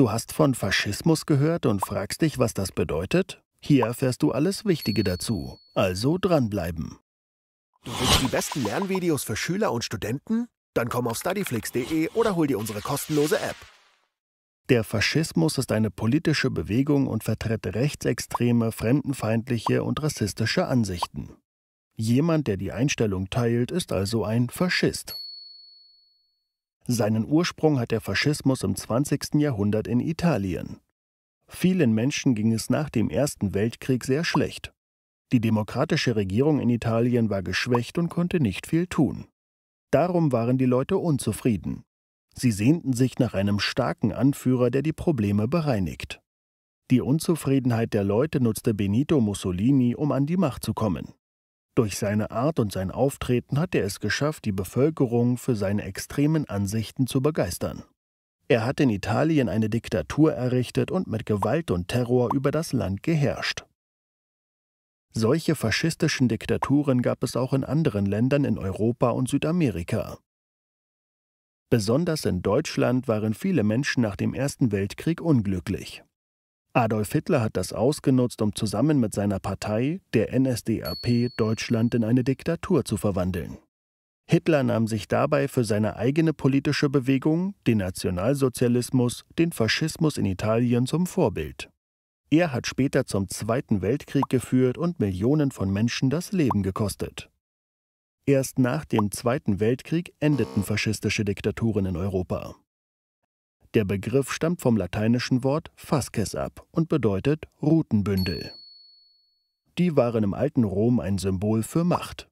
Du hast von Faschismus gehört und fragst dich, was das bedeutet? Hier erfährst du alles Wichtige dazu. Also dranbleiben. Du willst die besten Lernvideos für Schüler und Studenten? Dann komm auf studyflix.de oder hol dir unsere kostenlose App. Der Faschismus ist eine politische Bewegung und vertritt rechtsextreme, fremdenfeindliche und rassistische Ansichten. Jemand, der die Einstellung teilt, ist also ein Faschist. Seinen Ursprung hat der Faschismus im 20. Jahrhundert in Italien. Vielen Menschen ging es nach dem Ersten Weltkrieg sehr schlecht. Die demokratische Regierung in Italien war geschwächt und konnte nicht viel tun. Darum waren die Leute unzufrieden. Sie sehnten sich nach einem starken Anführer, der die Probleme bereinigt. Die Unzufriedenheit der Leute nutzte Benito Mussolini, um an die Macht zu kommen. Durch seine Art und sein Auftreten hat er es geschafft, die Bevölkerung für seine extremen Ansichten zu begeistern. Er hat in Italien eine Diktatur errichtet und mit Gewalt und Terror über das Land geherrscht. Solche faschistischen Diktaturen gab es auch in anderen Ländern in Europa und Südamerika. Besonders in Deutschland waren viele Menschen nach dem Ersten Weltkrieg unglücklich. Adolf Hitler hat das ausgenutzt, um zusammen mit seiner Partei, der NSDAP, Deutschland in eine Diktatur zu verwandeln. Hitler nahm sich dabei für seine eigene politische Bewegung, den Nationalsozialismus, den Faschismus in Italien zum Vorbild. Er hat später zum Zweiten Weltkrieg geführt und Millionen von Menschen das Leben gekostet. Erst nach dem Zweiten Weltkrieg endeten faschistische Diktaturen in Europa. Der Begriff stammt vom lateinischen Wort fasces ab und bedeutet Rutenbündel. Die waren im alten Rom ein Symbol für Macht.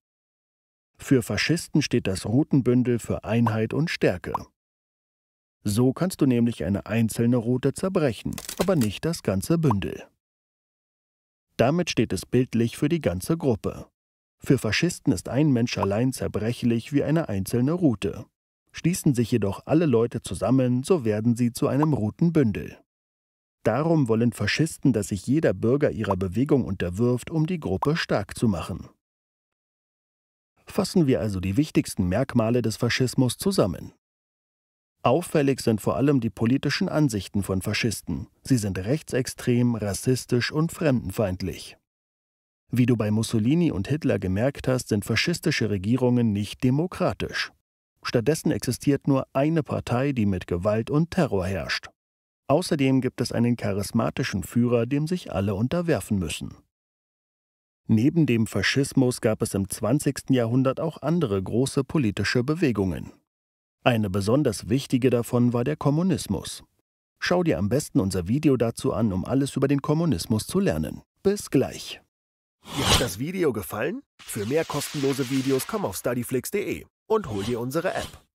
Für Faschisten steht das Rutenbündel für Einheit und Stärke. So kannst du nämlich eine einzelne Route zerbrechen, aber nicht das ganze Bündel. Damit steht es bildlich für die ganze Gruppe. Für Faschisten ist ein Mensch allein zerbrechlich wie eine einzelne Route. Schließen sich jedoch alle Leute zusammen, so werden sie zu einem Rutenbündel. Darum wollen Faschisten, dass sich jeder Bürger ihrer Bewegung unterwirft, um die Gruppe stark zu machen. Fassen wir also die wichtigsten Merkmale des Faschismus zusammen. Auffällig sind vor allem die politischen Ansichten von Faschisten. Sie sind rechtsextrem, rassistisch und fremdenfeindlich. Wie du bei Mussolini und Hitler gemerkt hast, sind faschistische Regierungen nicht demokratisch. Stattdessen existiert nur eine Partei, die mit Gewalt und Terror herrscht. Außerdem gibt es einen charismatischen Führer, dem sich alle unterwerfen müssen. Neben dem Faschismus gab es im 20. Jahrhundert auch andere große politische Bewegungen. Eine besonders wichtige davon war der Kommunismus. Schau dir am besten unser Video dazu an, um alles über den Kommunismus zu lernen. Bis gleich. Dir hat das Video gefallen? Für mehr kostenlose Videos komm auf studyflix.de und hol dir unsere App.